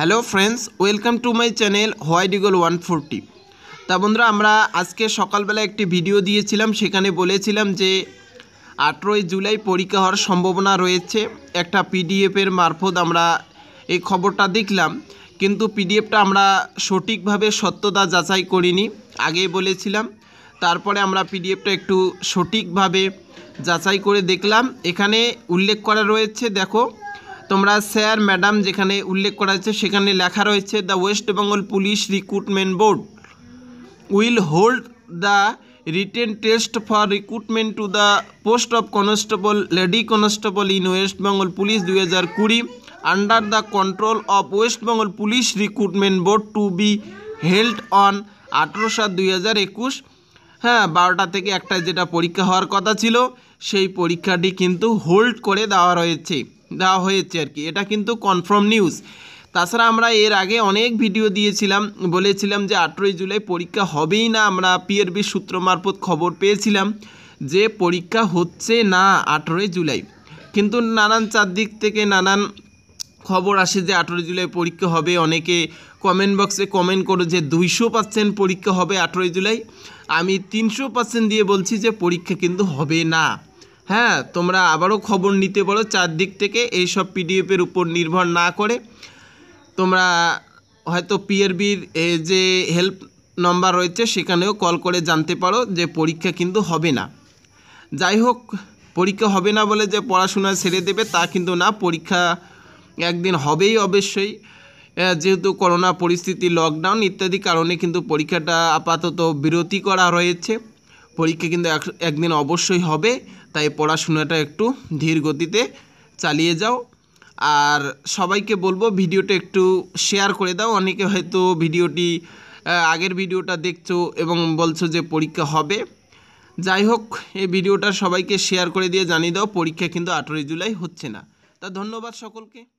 hello friends welcome to my channel white eagle one forty তা বন্ধুরা আমরা আজকে সকালবেলা একটি ভিডিও দিয়েছিলাম সেখানে বলেছিলাম যে আঠেরোই জুলাই পরীক্ষা হওয়ার সম্ভাবনা রয়েছে একটা পিডিএফের মারফত আমরা এই খবরটা দেখলাম কিন্তু পিডিএফটা আমরা সঠিকভাবে সত্যতা যাচাই করিনি আগেই বলেছিলাম তারপরে আমরা পিডিএফটা একটু সঠিকভাবে যাচাই করে দেখলাম এখানে উল্লেখ করা রয়েছে দেখো তোমরা স্যার ম্যাডাম যেখানে উল্লেখ করা হয়েছে সেখানে লেখা রয়েছে the West Bengal police recruitment board will hold the written test for recruitment to the post of constable lady constable in West Bengal police দুই হাজার কুড়ি under the control of West Bengal police recruitment board to be held on আঠেরো সাত দুই হাজার একুশ হ্যাঁ বারোটা থেকে একটা যেটা পরীক্ষা হওয়ার কথা ছিল সেই পরীক্ষাটি কিন্তু হোল্ড করে দেওয়া রয়েছে দেওয়া হয়েছে আর কি এটা কিন্তু কনফার্ম নিউজ তাছাড়া আমরা এর আগে অনেক ভিডিও দিয়েছিলাম বলেছিলাম যে আঠেরোই জুলাই পরীক্ষা হবেই না আমরা পিএরবির সূত্র মারফত খবর পেয়েছিলাম যে পরীক্ষা হচ্ছে না আঠেরোই জুলাই কিন্তু নানান চারদিক থেকে নানান খবর আসে যে আঠেরোই জুলাই পরীক্ষা হবে অনেকে কমেন্ট বক্সে কমেন্ট করো যে দুইশো পার্সেন্ট পরীক্ষা হবে আঠেরোই জুলাই আমি তিনশো পার্সেন্ট দিয়ে বলছি যে পরীক্ষা কিন্তু হবে না হ্যাঁ তোমরা আবারও খবর নিতে পারো চারদিক থেকে এইসব পিডিএফের উপর নির্ভর না করে তোমরা হয়তো পিএরবির যে হেল্প নম্বর রয়েছে সেখানেও কল করে জানতে পারো যে পরীক্ষা কিন্তু হবে না যাই হোক পরীক্ষা হবে না বলে যে পড়াশোনা ছেড়ে দেবে তা কিন্তু না পরীক্ষা একদিন হবেই অবশ্যই যেহেতু করোনা পরিস্থিতি লকডাউন ইত্যাদি কারণে কিন্তু পরীক্ষাটা আপাতত বিরতি করা রয়েছে পরীক্ষা কিন্তু একদিন অবশ্যই হবে তাই পড়াশোনাটা একটু ধীর গতিতে চালিয়ে যাও আর সবাইকে বলবো ভিডিওটা একটু শেয়ার করে দাও অনেকে হয়তো ভিডিওটি আগের ভিডিওটা দেখছো এবং বলছো যে পরীক্ষা হবে যাই হোক এই ভিডিওটা সবাইকে শেয়ার করে দিয়ে জানিয়ে দাও পরীক্ষা কিন্তু আঠেরোই জুলাই হচ্ছে না তা ধন্যবাদ সকলকে